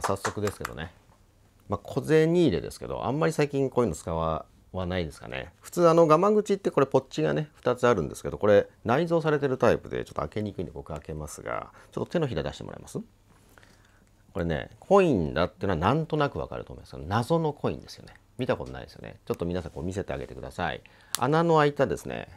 あ早速ですけどね、まあ、小銭入れですけどあんまり最近こういうの使わないですかね普通あの我慢口ってこれポッチがね2つあるんですけどこれ内蔵されてるタイプでちょっと開けにくいんで僕開けますがちょっと手のひら出してもらいますこれねコインだっていうのはなんとなくわかると思いますけど謎のコインですよね見たことないですよねちょっと皆さんこう見せてあげてください穴の開いたですね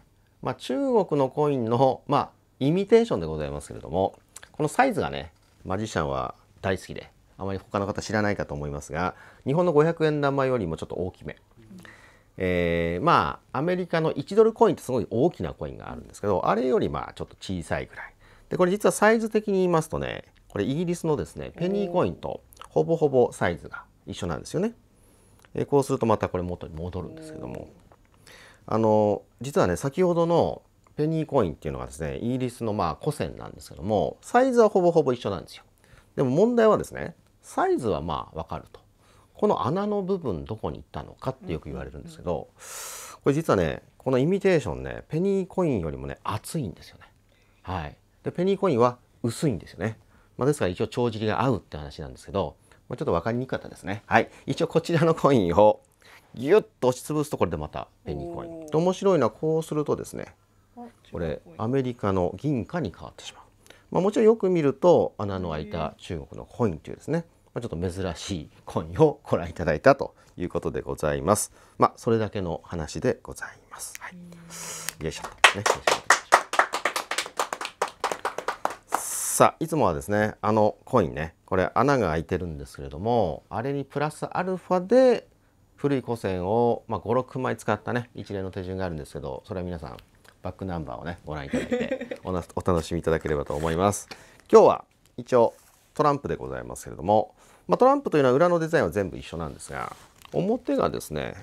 まあ、中国のコインのまあイミテーションでございますけれどもこのサイズがねマジシャンは大好きであまり他の方知らないかと思いますが日本の500円玉よりもちょっと大きめ、えー、まあアメリカの1ドルコインってすごい大きなコインがあるんですけどあれよりまあちょっと小さいぐらいでこれ実はサイズ的に言いますとねこれイギリスのですねペニーコインとほぼほぼサイズが一緒なんですよね。えこうするとまたこれ元に戻るんですけどもあの実はね先ほどのペニーコインっていうのがですねイギリスのまあ古銭なんですけどもサイズはほぼほぼ一緒なんですよ。でも問題はですねサイズはまあ分かるとこの穴の部分どこに行ったのかってよく言われるんですけど、これ実はねこのイミテーションねペニーコインよりもね厚いんですよね。はい、でペニーコインは薄いんですよね。まあ、ですから一応帳尻が合うって話なんですけど、まあ、ちょっと分かりにくかったですね。はい、一応こちらのコインをギュッと押しつぶすとこれでまたペニーコイン。面白いのはこうするとですねこれアメリカの銀貨に変わってしまう。まあ、もちろんよく見ると穴の開いた中国のコインというですねまあ、ちょっと珍しいコインをご覧いただいたということでございます。まあ、それだけの話でございます。はい、よいしょとね。さあいつもはですねあのコインねこれ穴が開いてるんですけれどもあれにプラスアルファで古い古銭を、まあ、56枚使ったね一連の手順があるんですけどそれは皆さんバックナンバーをねご覧いただいてお楽しみいただければと思います。今日は一応トランプでございますけれどもまあ、トランプというのは裏のデザインは全部一緒なんですが表がですね、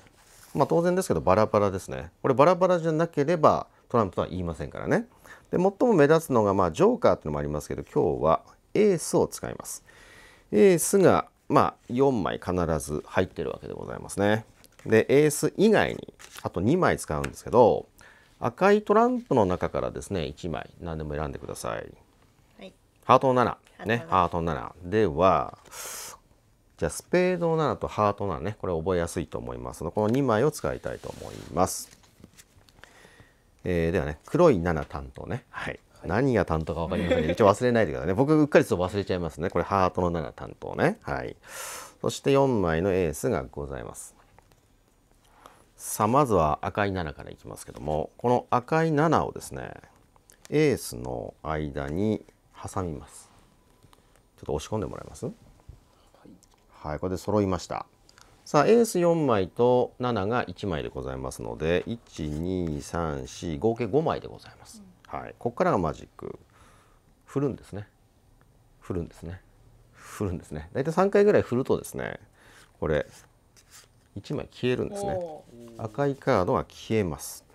まあ、当然ですけどバラバラですねこれバラバラじゃなければトランプとは言いませんからねで最も目立つのが、まあ、ジョーカーっていうのもありますけど今日はエースを使いますエースが、まあ、4枚必ず入ってるわけでございますねでエース以外にあと2枚使うんですけど赤いトランプの中からですね1枚何でも選んでください、はい、ハートの7ねハート7ではじゃあスペード7とハート7ねこれ覚えやすいと思いますのこの2枚を使いたいと思います、えー、ではね黒い7担当ねはい何が担当か分かりません 一応忘れないでくださいね僕うっかりすると忘れちゃいますねこれハートの7担当ねはいそして4枚のエースがございますさあまずは赤い7からいきますけどもこの赤い7をですねエースの間に挟みますちょっと押し込んでもらえます、はい、これで揃いましたさあエース4枚と7が1枚でございますので1234合計5枚でございます、うん、はいここからがマジック振るんですね振るんですね振るんですねだいたい3回ぐらい振るとですねこれ1枚消えるんですね赤いカードが消えます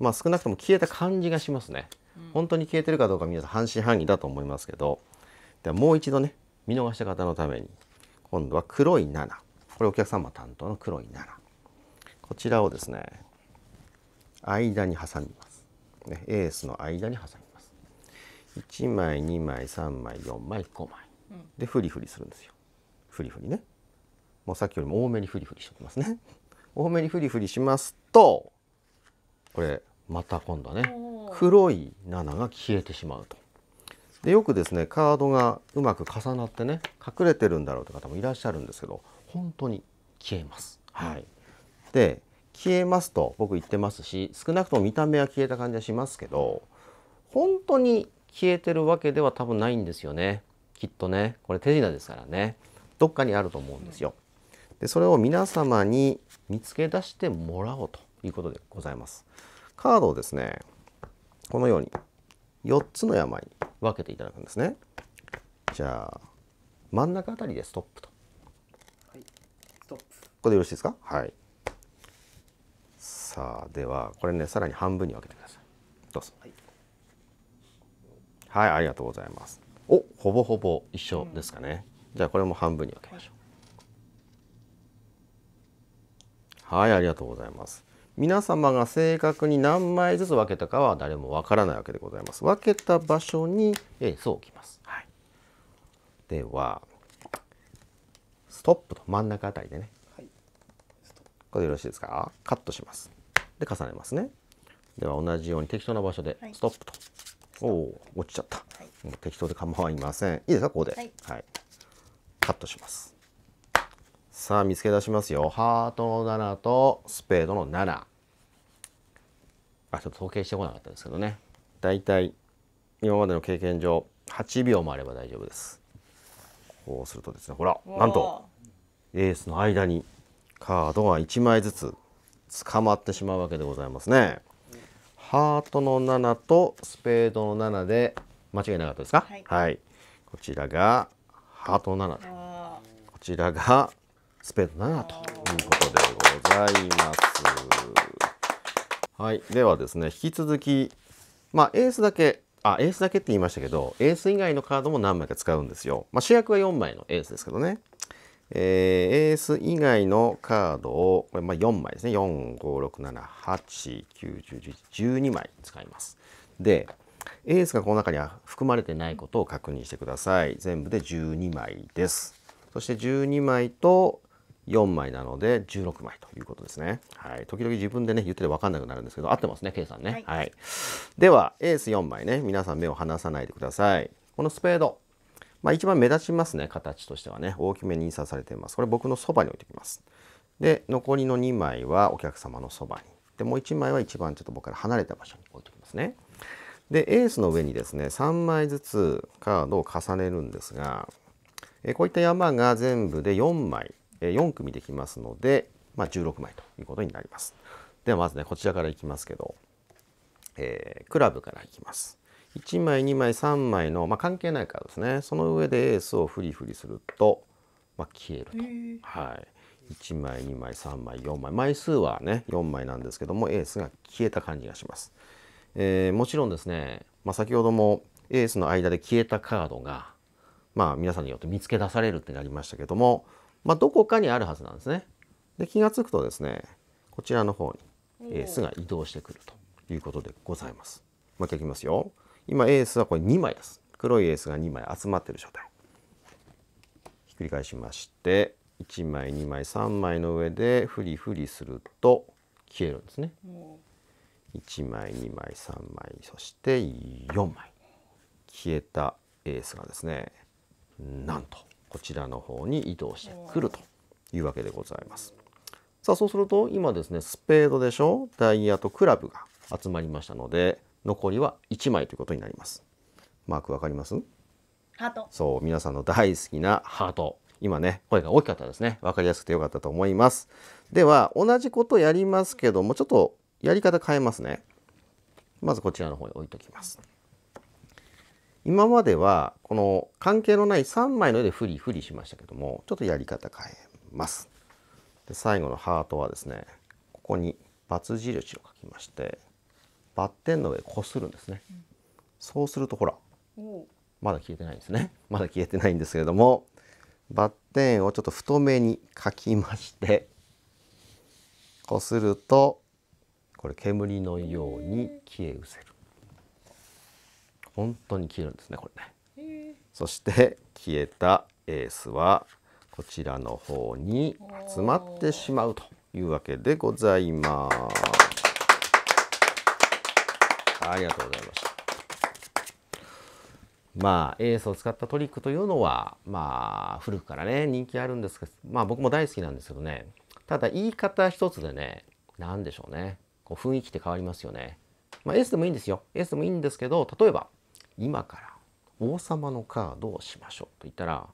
まあ少なくとも消えた感じがしますね、うん、本当に消えてるかどうか皆さん半信半疑だと思いますけどではもう一度ね見逃した方のために今度は黒い7これお客様担当の黒い7こちらをですね間に挟みます、ね、エースの間に挟みます1枚2枚3枚4枚5枚でフリフリするんですよフリフリねもうさっきよりも多めにフリフリしておきますね 多めにフリフリしますとこれまた今度ね黒い7が消えてしまうとでよくですねカードがうまく重なってね隠れてるんだろうという方もいらっしゃるんですけど本当に消えます。はい、で消えますと僕言ってますし少なくとも見た目は消えた感じはしますけど本当に消えてるわけでは多分ないんですよねきっとねこれ手品ですからねどっかにあると思うんですよ。でそれを皆様に見つけ出してもらおうということでございます。カードをですねこのように4つの病に分けていただくんですねじゃあ真ん中あたりでストップとはいストップこれでよろしいですかはいさあではこれねさらに半分に分けてくださいどうぞ、はい、はい、ありがとうございますおほぼほぼ一緒ですかね、うん、じゃあこれも半分に分けましょう、はい、はい、ありがとうございます皆様が正確に何枚ずつ分けたかは誰もわからないわけでございます。分けた場所にエースを置きます。はい、ではストップと真ん中あたりでね、はい、これでよろしいですかカットします。で重ねますね。では同じように適当な場所でストップと、はい、おお落ちちゃった、はい、適当で構いませんいいですかここで、はい、はい、カットしますさあ見つけ出しますよ。ハートの7とスペードの7。あ、ちょっと統計してこなかったですけどね。だいたい今までの経験上8秒もあれば大丈夫です。こうするとですね、ほら、なんとエースの間にカードが1枚ずつ捕まってしまうわけでございますね。ハートの7とスペードの7で間違いなかったですか、はい、はい、こちらがハートの7こちらがスペード7ということでございます。はい、ではですね、引き続き、まあ、エースだけ、あ、エースだけって言いましたけど、エース以外のカードも何枚か使うんですよ。まあ、主役は4枚のエースですけどね。えー、エース以外のカードを、これまあ4枚ですね。4、5、6、7、8、9、10、11、12枚使います。で、エースがこの中には含まれてないことを確認してください。全部で12枚です。そして12枚と、4枚なので16枚ということですね。はい、時々自分でね言ってて分かんなくなるんですけど合ってますね K さんね、はい、はい。ではエース4枚ね皆さん目を離さないでください。このスペード、まあ、一番目立ちますね形としてはね大きめに印刷されています。これ僕のそばに置いてきます。で残りの2枚はお客様のそばに。でもう1枚は一番ちょっと僕から離れた場所に置いておきますね。でエースの上にですね3枚ずつカードを重ねるんですがえこういった山が全部で4枚4組できますので、まあ、16枚ということになります。ではまずねこちらからいきますけど、えー、クラブからいきます。1枚2枚3枚の、まあ、関係ないカードですねその上でエースをフリフリすると、まあ、消えると、えー、はい、1枚2枚3枚4枚枚数はね4枚なんですけどもエースが消えた感じがします、えー、もちろんですね、まあ、先ほどもエースの間で消えたカードが、まあ、皆さんによって見つけ出されるってなりましたけどもまあ、どこかにあるはずなんですね。で気が付くとですねこちらの方に、エー、スが移動してくるということでございます。もう一回いきますよ。今エースはこれ2枚です。黒いエースが2枚集まってる状態。ひっくり返しまして1枚2枚3枚の上でフリフリすると消えるんですね。1枚2枚3枚そして4枚消えたエースがですねなんとこちらの方に移動してくるというわけでございます。さあそうすると今ですねスペードでしょダイヤとクラブが集まりましたので残りは1枚ということになります。マークわかりますハートそう皆さんの大好きなハート今ね声が大きかったですね分かりやすくてよかったと思いますでは同じことやりますけどもちょっとやり方変えますねまずこちらの方に置いときます今まではこの関係のない3枚の絵でフリフリしましたけどもちょっとやり方変えますで最後のハートはですねここに×印を書きましてバッテンの上こするんですね、うん、そうするとほらまだ消えてないんですねまだ消えてないんですけれどもバッテンをちょっと太めに書きましてこするとこれ煙のように消え失せる本当に消えるんですねこれね。そして消えたエースはこちらの方に集まってしまうというわけでございます。ありがとうございました。まあ、エースを使ったトリックというのは、まあ、古くからね、人気あるんですけど、まあ僕も大好きなんですけどね、ただ言い方一つでね、何でしょうね、こう雰囲気って変わりますよね。まあ、エースでもいいんですよ。エースでもいいんですけど、例えば、今から王様のカードをしましょうと言ったら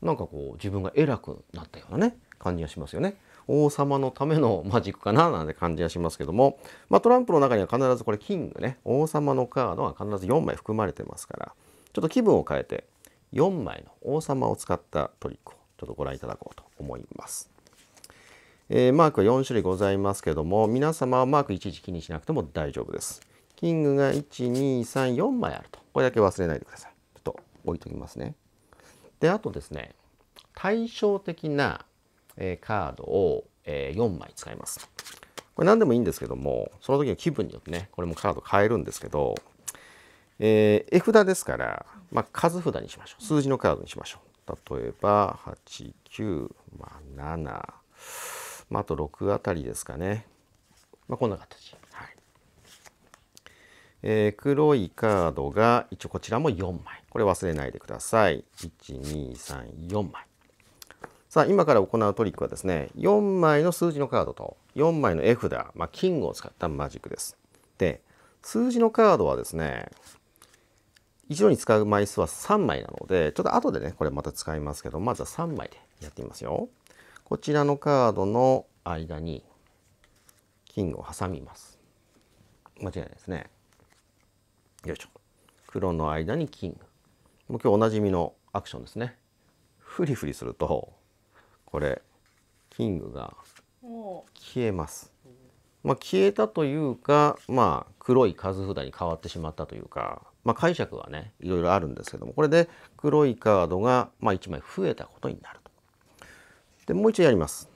なんかこう自分が偉くなったようなね感じがしますよね。王様のためのマジックかななんて感じがしますけども、まあ、トランプの中には必ずこれキングね王様のカードは必ず4枚含まれてますからちょっと気分を変えて4枚の王様を使ったトリックをちょっとご覧いただこうと思います。えー、マークは4種類ございますけども皆様はマークいちいち気にしなくても大丈夫です。キングが1234枚あるとこれだけ忘れないでくださいちょっと置いときますねであとですね対照的な、えー、カードを、えー、4枚使いますこれ何でもいいんですけどもその時の気分によってねこれもカード変えるんですけど、えー、絵札ですから、まあ、数札にしましょう数字のカードにしましょう例えば89、まあ、7、まあ、あと6あたりですかね、まあ、こんな形えー、黒いカードが一応こちらも4枚これ忘れないでください1234枚さあ今から行うトリックはですね4枚の数字のカードと4枚の絵札、まあ、キングを使ったマジックですで数字のカードはですね一度に使う枚数は3枚なのでちょっと後でねこれまた使いますけどまずは3枚でやってみますよこちらのカードの間にキングを挟みます間違いないですねよいしょ黒の間に金もう今日おなじみのアクションですねフリフリするとこれキングが消えます、まあ、消えたというか、まあ、黒い数札に変わってしまったというか、まあ、解釈はねいろいろあるんですけどもこれで黒いカードが、まあ、1枚増えたことになると。でもう一度やります。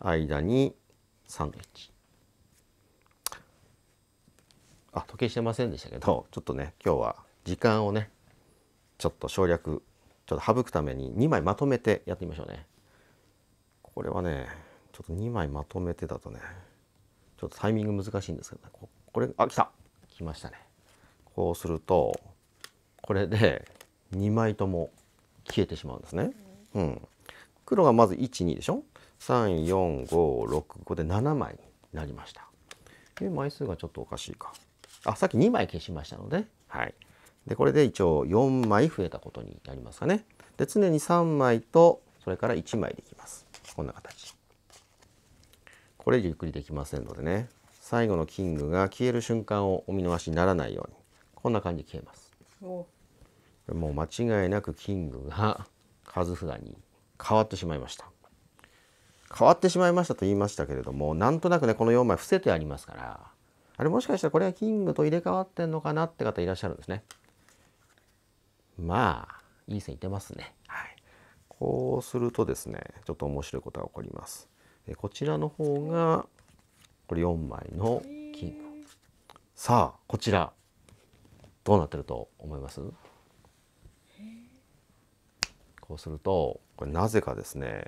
間にサンドイッチ。あ時計してませんでしたけどちょっとね今日は時間をねちょっと省略ちょっと省くために2枚まとめてやってみましょうねこれはねちょっと2枚まとめてだとねちょっとタイミング難しいんですけどねここれあ来た来ましたねこうするとこれで2枚とも消えてしまうんですね、うん、黒がまず12でしょ3456ここで7枚になりましたで枚数がちょっとおかしいかあさっき2枚消しましたので、ね、はい、でこれで一応4枚増えたことになりますかねで常に3枚とそれから1枚できますこんな形これゆっくりできませんのでね最後のキングが消える瞬間をお見逃しにならないようにこんな感じで消えますもう間違いなくキングが数 札に変わってしまいました変わってしまいましたと言いましたけれどもなんとなくねこの4枚伏せてありますからあれもしかしたらこれはキングと入れ替わってんのかなって方いらっしゃるんですね。まあ、いい線いってますね。はい。こうするとですね、ちょっと面白いことが起こります。えこちらの方が、これ4枚のキング。さあ、こちら、どうなってると思いますこうすると、これなぜかですね、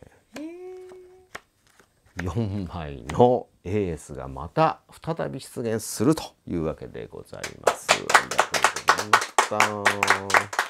4枚のエースがまた再び出現するというわけでございます。ありがとうございました。